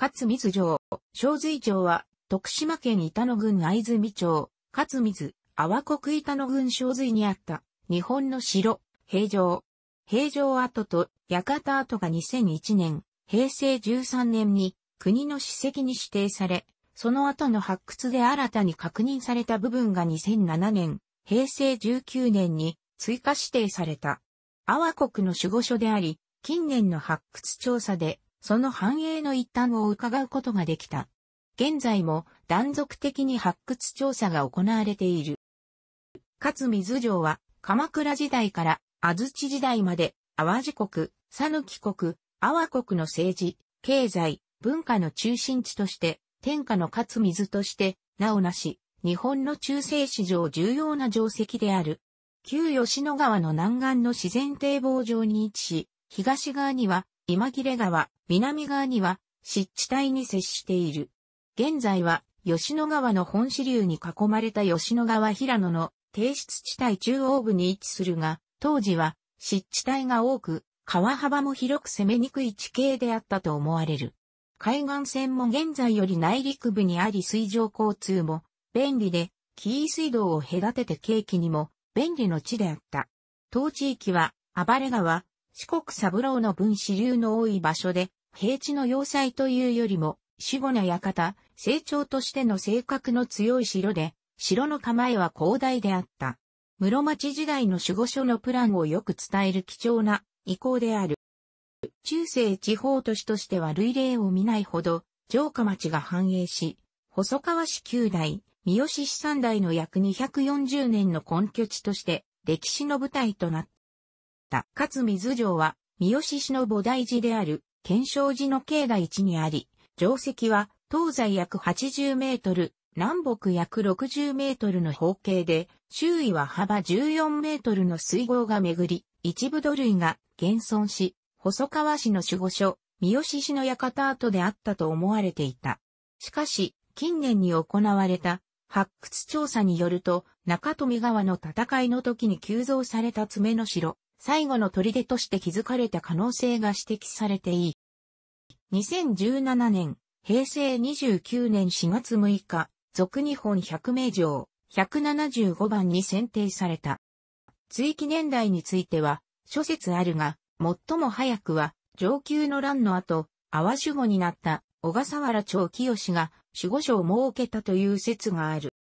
勝水城、小水城は、徳島県板野郡藍住町、勝水、阿波国板野郡小水にあった、日本の城、平城。平城跡と館跡が2001年、平成13年に国の史跡に指定され、その後の発掘で新たに確認された部分が2007年、平成19年に追加指定された。阿波国の守護所であり、近年の発掘調査でその繁栄の一端を伺うことができた。現在も断続的に発掘調査が行われている。勝水城は鎌倉時代から安土時代まで淡路国、佐抜国、阿波国の政治、経済、文化の中心地として、天下の勝水として、なおなし、日本の中世史上重要な定石である。旧吉野川の南岸の自然堤防上に位置し、東側には今切川、南側には湿地帯に接している。現在は吉野川の本支流に囲まれた吉野川平野の低湿地帯中央部に位置するが、当時は湿地帯が多く、川幅も広く攻めにくい地形であったと思われる。海岸線も現在より内陸部にあり水上交通も便利で、紀伊水道を隔てて景気にも便利の地であった。当地域は、暴れ川、四国三郎の分支流の多い場所で、平地の要塞というよりも、守護な館、成長としての性格の強い城で、城の構えは広大であった。室町時代の守護所のプランをよく伝える貴重な遺構である。中世地方都市としては類例を見ないほど、城下町が繁栄し、細川市九代、三好市三代の約240年の根拠地として、歴史の舞台となった。かつ水城は、三好氏の菩提寺である、検証寺の境内地にあり、城跡は、東西約80メートル、南北約60メートルの方形で、周囲は幅14メートルの水郷が巡り、一部土塁が現存し、細川氏の守護所、三好氏の館跡であったと思われていた。しかし、近年に行われた発掘調査によると、中富川の戦いの時に急増された爪の城、最後の砦として築かれた可能性が指摘されていい。2017年、平成29年4月6日、俗日本百名城、175番に選定された。追記年代については、諸説あるが、最も早くは、上級の乱の後、阿波守護になった小笠原町清が守護所を設けたという説がある。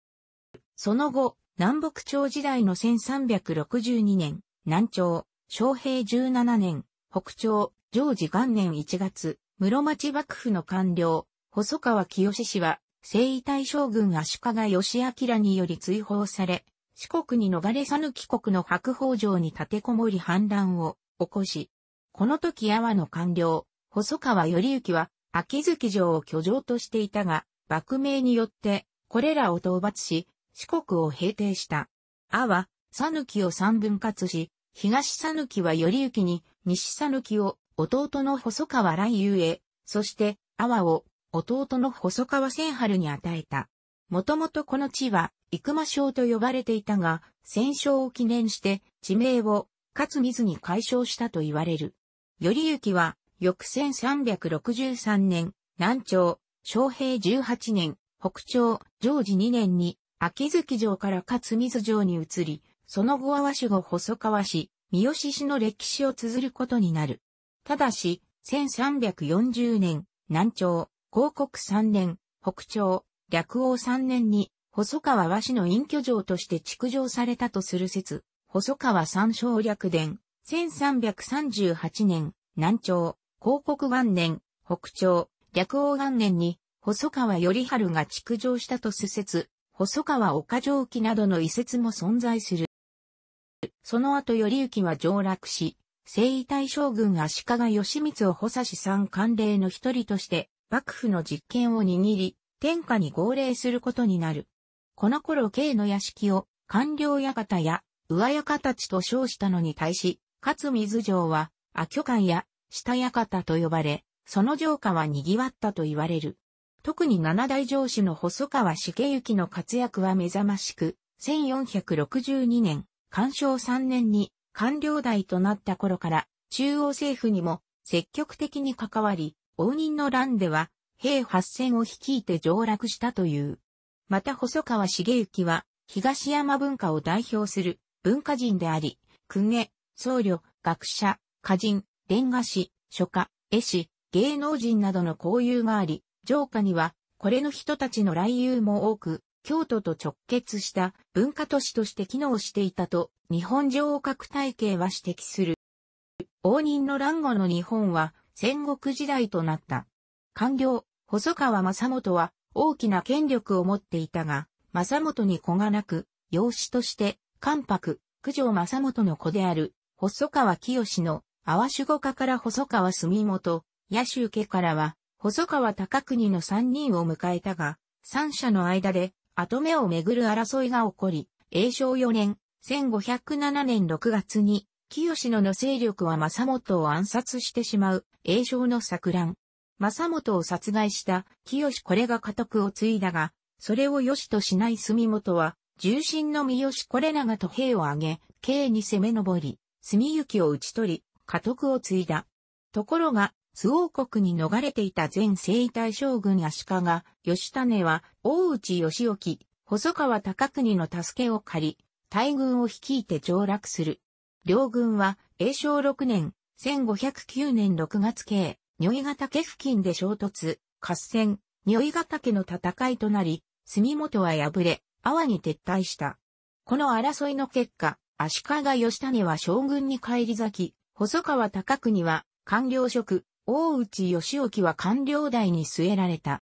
その後、南北朝時代の1362年、南朝、昭平17年、北朝、常時元年1月、室町幕府の官僚、細川清氏は、征夷大将軍足利義明により追放され、四国に逃れさぬ帰国の白宝城に立てこもり反乱を起こし、この時阿波の官僚、細川頼之は、秋月城を居城としていたが、幕名によって、これらを討伐し、四国を平定した。阿波、ぬきを三分割し、東さぬきは頼行に、西さぬきを、弟の細川雷雄へ、そして、阿波を、弟の細川千春に与えた。もともとこの地は、生間省と呼ばれていたが、戦勝を記念して、地名を、勝水に解消したと言われる。頼行は、翌1363年、南朝、昌平18年、北朝、常時2年に、秋月城から勝水城に移り、その後は和種後細川氏、三好氏の歴史を綴ることになる。ただし、1340年、南朝、広告3年、北朝、略王3年に、細川和紙の隠居城として築城されたとする説、細川三省略伝、1338年、南朝、広告元年、北朝、略王元年に、細川頼春が築城したとす説、細川岡城記などの遺説も存在する。その後頼行は上洛し、征夷大将軍足利義満を補佐士三官令の一人として、幕府の実権を握り、天下に号令することになる。この頃慶の屋敷を、官僚館や、上館ちと称したのに対し、勝水城は、阿許館や、下館と呼ばれ、その城下は賑わったと言われる。特に七大城主の細川重行の活躍は目覚ましく、1462年、干渉3年に官僚代となった頃から中央政府にも積極的に関わり、応仁の乱では兵8000を率いて上洛したという。また細川茂之は東山文化を代表する文化人であり、公家、僧侶、学者、歌人、伝画師、書家、絵師、芸能人などの交友があり、城下にはこれの人たちの来遊も多く、京都と直結した文化都市として機能していたと、日本城郭体系は指摘する。応仁の乱後の日本は戦国時代となった。官僚、細川正元は大きな権力を持っていたが、正元に子がなく、養子として、関白、九条正元の子である、細川清の、阿波守護家から細川住元、野州家からは、細川高国の三人を迎えたが、三者の間で後目をめぐる争いが起こり、永正4年、1507年6月に、清野の勢力は正元を暗殺してしまう、永正の錯乱。正元を殺害した、清これが家督を継いだが、それを良しとしない住元は、重臣の三好ら長と兵を挙げ、京に攻め上り、住行を討ち取り、家督を継いだ。ところが、周王国に逃れていた前征夷大将軍足利、義種は、大内義興、細川高国の助けを借り、大軍を率いて上洛する。両軍は、永正6年、1509年6月系、如意ヶ岳付近で衝突、合戦、如意ヶ岳の戦いとなり、住本は敗れ、阿波に撤退した。この争いの結果、足利義種は将軍に返り咲き、細川高国は官僚職、大内義興は官僚代に据えられた。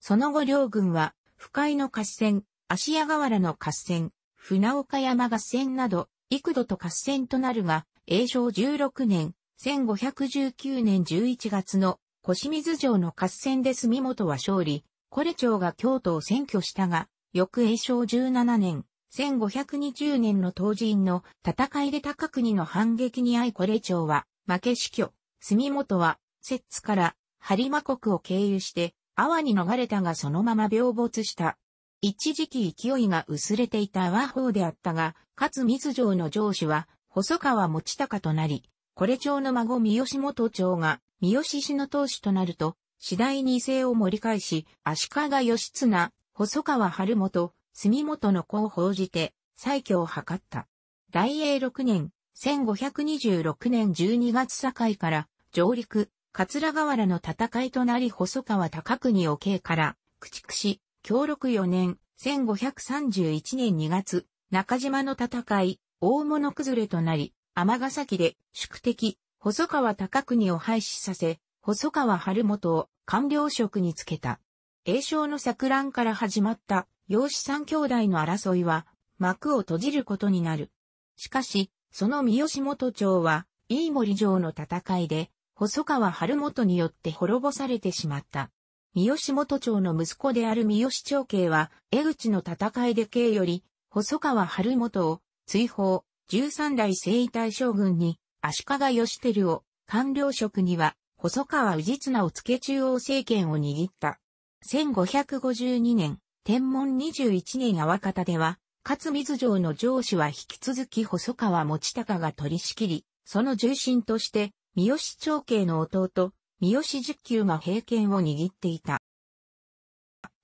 その後両軍は、深井の合戦、芦屋河原の合戦、船岡山合戦など、幾度と合戦となるが、永正16年、1519年11月の、小清水城の合戦で住本は勝利、コレ町が京都を占拠したが、翌永正17年、1520年の当人の戦いで高国の反撃に遭いコレ町は負け死去。住本は、摂津から、播磨国を経由して、阿波に逃れたがそのまま病没した。一時期勢いが薄れていた阿波法であったが、勝水城の城主は、細川持隆となり、これ町の孫三好元町が、三好氏の当主となると、次第に威勢を盛り返し、足利義綱、細川春元、住本の子を報じて、再挙を図った。大英六年、1526年12月境から上陸、桂河原の戦いとなり細川高国を慶から駆逐し、協力4年、1531年2月、中島の戦い、大物崩れとなり、尼崎で宿敵、細川高国を廃止させ、細川春元を官僚職につけた。栄翔の錯乱から始まった、養子三兄弟の争いは、幕を閉じることになる。しかし、その三好元町は、飯森城の戦いで、細川春元によって滅ぼされてしまった。三好元町の息子である三好長慶は、江口の戦いで慶より、細川春元を、追放、13代征夷大将軍に、足利義輝を、官僚職には、細川氏綱を付け中央政権を握った。1552年、天文21年淡方では、勝水城の城主は引き続き細川持隆が取り仕切り、その重臣として、三好長慶の弟、三好十九が平権を握っていた。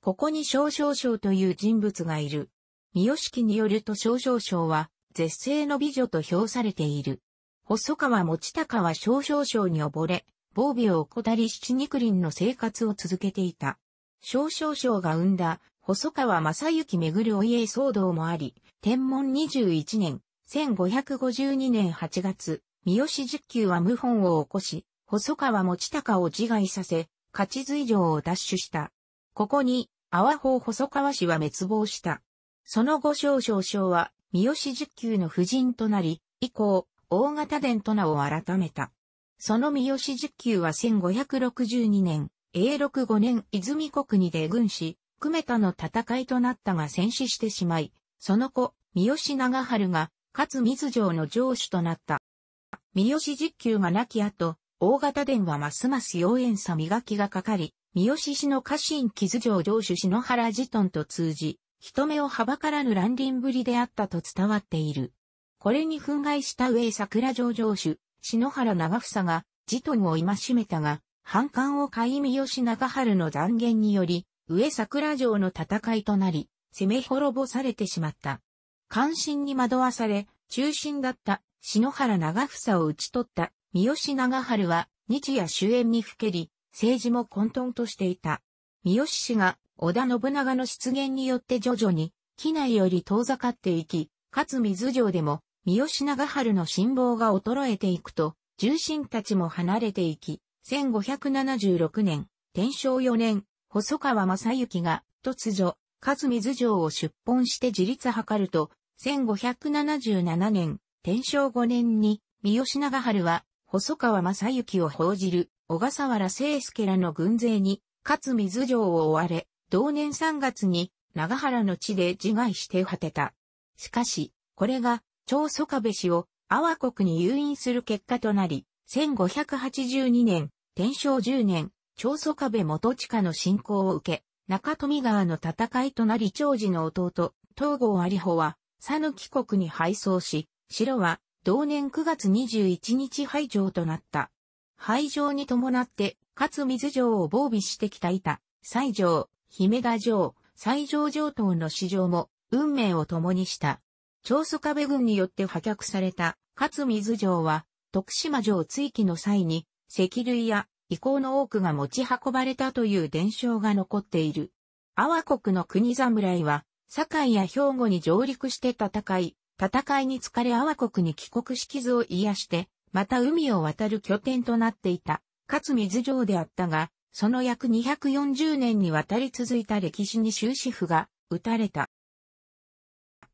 ここに少々将という人物がいる。三好家によると少々将は、絶世の美女と評されている。細川持隆は少々将に溺れ、防備を怠り七肉林の生活を続けていた。少々将が生んだ細川正幸めぐるお家騒動もあり、天文21年、1552年8月、三好実給は謀反を起こし、細川持高を自害させ、勝ち随城を奪取した。ここに、阿波法細川氏は滅亡した。その後少々将は、三好実給の夫人となり、以降、大型殿と名を改めた。その三好実給は1562年、永禄5年泉国にで軍師、含めたの戦いとなったが戦死してしまい、その後、三好長春が、勝水城の城主となった。三好実給が亡き後、大型殿はますます妖艶さ磨きがかかり、三好氏の家臣傷城城主篠原自頓と通じ、人目をはばからぬ乱林ぶりであったと伝わっている。これに憤慨した上桜城城主、篠原長房が、自頓を戒めたが、反感を買い三好長春の残言により、上桜城の戦いとなり、攻め滅ぼされてしまった。関心に惑わされ、中心だった篠原長房を討ち取った三好長春は日夜終焉にふけり、政治も混沌としていた。三好氏が織田信長の出現によって徐々に、機内より遠ざかっていき、かつ水城でも、三好長春の辛抱が衰えていくと、重臣たちも離れていき、1576年、天正4年、細川正幸が突如、勝水城を出奔して自立図ると、1577年、天正5年に、三好長春は、細川正幸を報じる、小笠原聖介らの軍勢に、勝水城を追われ、同年3月に、長原の地で自害して果てた。しかし、これが、長宗我部氏を、阿波国に誘引する結果となり、1582年、天正10年、長祖壁元地下の侵攻を受け、中富川の戦いとなり長寿の弟、東郷有穂は、佐抜国に敗走し、城は、同年9月21日廃城となった。廃城に伴って、勝水城を防備してきた板、西城、姫田城、西城城等の市場も、運命を共にした。長祖壁軍によって破却された、勝水城は、徳島城追記の際に、石類や遺構の多くが持ち運ばれたという伝承が残っている。阿波国の国侍は、堺や兵庫に上陸して戦い、戦いに疲れ阿波国に帰国し傷を癒して、また海を渡る拠点となっていた、かつ水上であったが、その約240年にわたり続いた歴史に終止符が打たれた。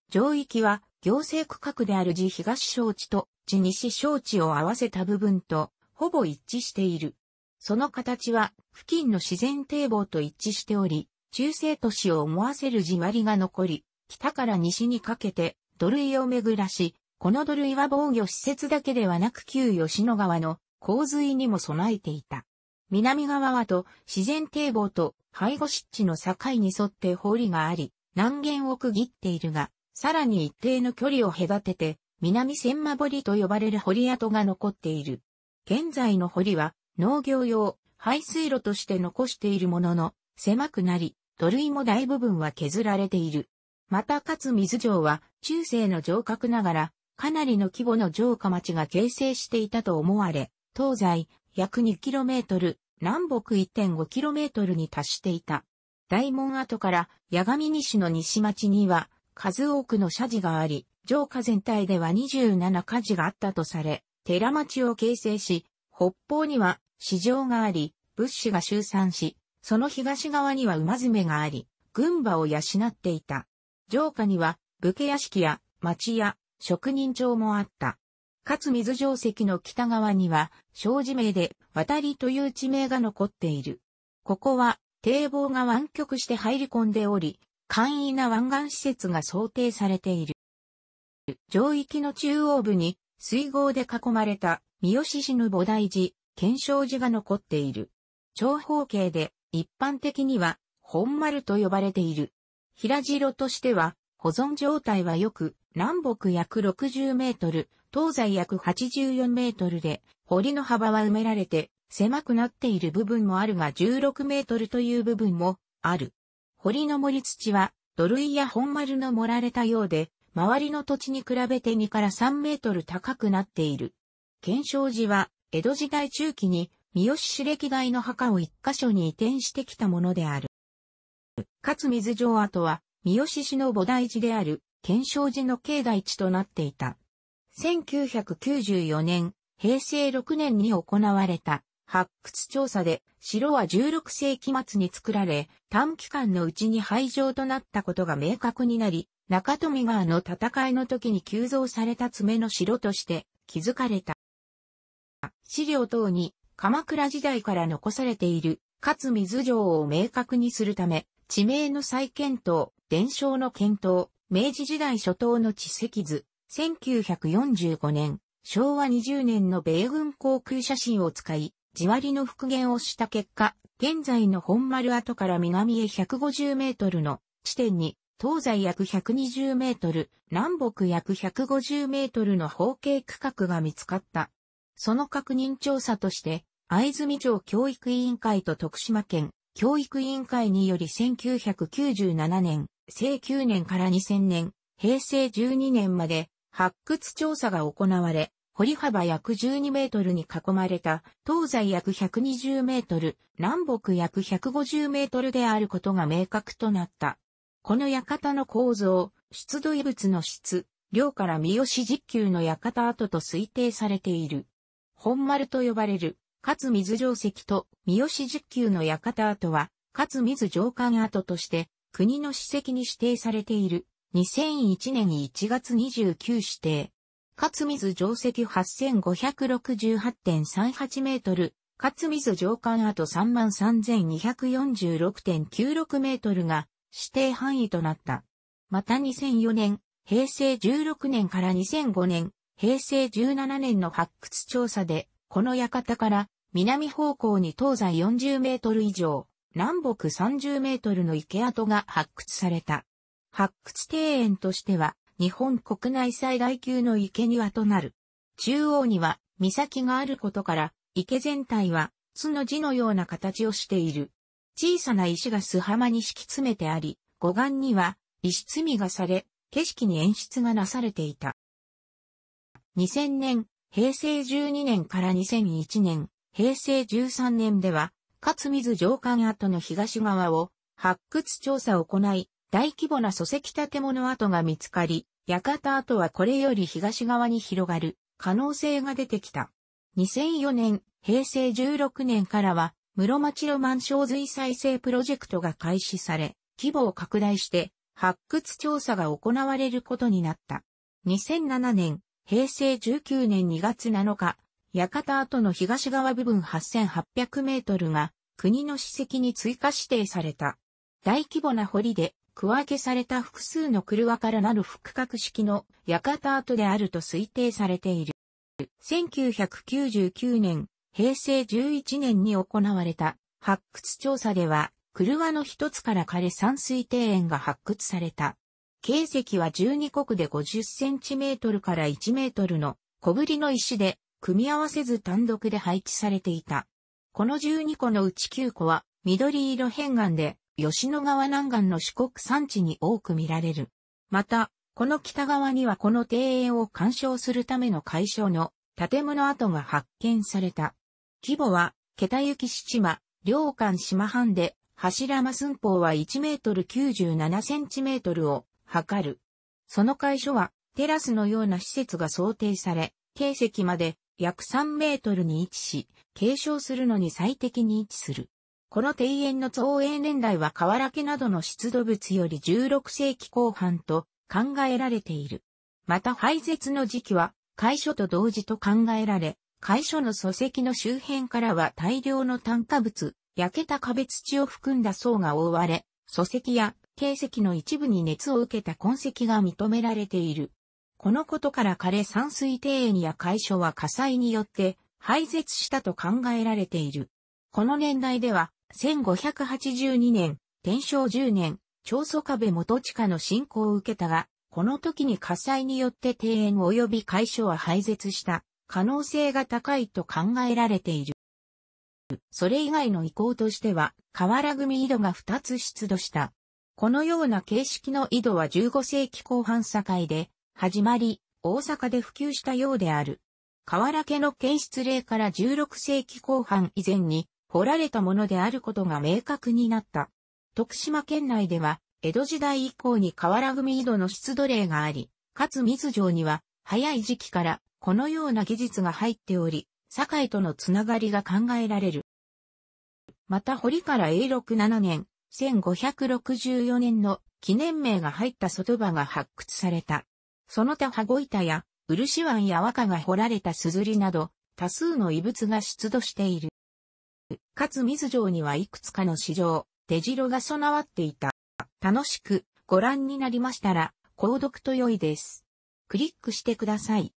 上域は行政区画である地東小地と地西小地を合わせた部分とほぼ一致している。その形は付近の自然堤防と一致しており、中世都市を思わせる地割りが残り、北から西にかけて土塁を巡らし、この土塁は防御施設だけではなく旧吉野川の洪水にも備えていた。南側はと自然堤防と背後湿地の境に沿って堀があり、南限を区切っているが、さらに一定の距離を隔てて、南千間堀と呼ばれる堀跡が残っている。現在の堀は農業用排水路として残しているものの、狭くなり、土塁も大部分は削られている。また勝水城は中世の城郭ながら、かなりの規模の城下町が形成していたと思われ、東西約 2km、南北 1.5km に達していた。大門跡から八神西の西町には数多くの社寺があり、城下全体では27家寺があったとされ、寺町を形成し、北方には市場があり、物資が集散し、その東側には馬詰めがあり、軍馬を養っていた。城下には武家屋敷や町や職人町もあった。かつ水城石の北側には、小地名で渡りという地名が残っている。ここは堤防が湾曲して入り込んでおり、簡易な湾岸施設が想定されている。上域の中央部に水郷で囲まれた三好市の菩提寺、検証寺が残っている。長方形で、一般的には、本丸と呼ばれている。平城としては、保存状態はよく、南北約60メートル、東西約84メートルで、堀の幅は埋められて、狭くなっている部分もあるが16メートルという部分もある。堀の森土は土塁や本丸の盛られたようで、周りの土地に比べて2から3メートル高くなっている。検証寺は江戸時代中期に三好市歴代の墓を一箇所に移転してきたものである。かつ水城跡は三好市の菩提寺である検証寺の境内地となっていた。1994年、平成6年に行われた発掘調査で城は16世紀末に作られ、短期間のうちに廃城となったことが明確になり、中富川の戦いの時に急増された爪の城として築かれた。資料等に鎌倉時代から残されている、かつ水城を明確にするため、地名の再検討、伝承の検討、明治時代初頭の地籍図、1945年、昭和20年の米軍航空写真を使い、地割りの復元をした結果、現在の本丸跡から南へ150メートルの地点に、東西約120メートル、南北約150メートルの方形区画が見つかった。その確認調査として、藍住町教育委員会と徳島県教育委員会により1997年、正9年から2000年、平成12年まで発掘調査が行われ、掘り幅約12メートルに囲まれた東西約120メートル、南北約150メートルであることが明確となった。この館の構造、出土遺物の質、量から三好実給の館跡と推定されている。本丸と呼ばれる、勝水城跡と三好十級の館跡は、勝水城館跡として、国の史跡に指定されている、2001年1月29指定。勝水城跡8568.38メートル、勝水城館跡33,246.96メートルが指定範囲となった。また2004年、平成16年から2005年、平成17年の発掘調査で、この館から南方向に東西40メートル以上、南北30メートルの池跡が発掘された。発掘庭園としては、日本国内最大級の池庭となる。中央には岬があることから、池全体は、津の字のような形をしている。小さな石が巣浜に敷き詰めてあり、護岸には石積みがされ、景色に演出がなされていた。2000年、平成12年から2001年、平成13年では、勝水上官跡の東側を発掘調査を行い、大規模な礎石建物跡が見つかり、館跡はこれより東側に広がる可能性が出てきた。2004年、平成16年からは、室町ロマン小髄再生プロジェクトが開始され、規模を拡大して発掘調査が行われることになった。2007年、平成19年2月7日、館跡の東側部分8800メートルが国の史跡に追加指定された。大規模な堀で区分けされた複数の車からなる複角式の館跡であると推定されている。1999年、平成11年に行われた発掘調査では、車の一つから枯れ山水庭園が発掘された。形石は12国で50センチメートルから1メートルの小ぶりの石で、組み合わせず単独で配置されていた。この12個のうち9個は、緑色片岩で、吉野川南岸の四国山地に多く見られる。また、この北側にはこの庭園を鑑賞するための解消の建物跡が発見された。規模は、桁行き七間、両間島半で、柱間寸法は1メートル97センチメートルを測る。その会所は、テラスのような施設が想定され、形跡まで約3メートルに位置し、継承するのに最適に位置する。この庭園の造営年代は河原家などの出土物より16世紀後半と考えられている。また廃絶の時期は会所と同時と考えられ、会所の礎石の周辺からは大量の炭化物、焼けた壁土を含んだ層が覆われ、礎石や形石の一部に熱を受けた痕跡が認められている。このことから枯山水庭園や会所は火災によって廃絶したと考えられている。この年代では、1582年、天正10年、長宗壁元親の信仰を受けたが、この時に火災によって庭園及び会所は廃絶した可能性が高いと考えられている。それ以外の意向としては、河原組井戸が2つ出土した。このような形式の井戸は15世紀後半境で、始まり、大阪で普及したようである。河原家の検出例から16世紀後半以前に掘られたものであることが明確になった。徳島県内では、江戸時代以降に河原組井戸の出土例があり、かつ水城には、早い時期からこのような技術が入っており、堺とのつながりが考えられる。また堀から永禄7年、1564年の記念名が入った外場が発掘された。その他羽子板や漆湾や和歌が彫られた硯など多数の遺物が出土している。かつ水城にはいくつかの市場、手城が備わっていた。楽しくご覧になりましたら、購読と良いです。クリックしてください。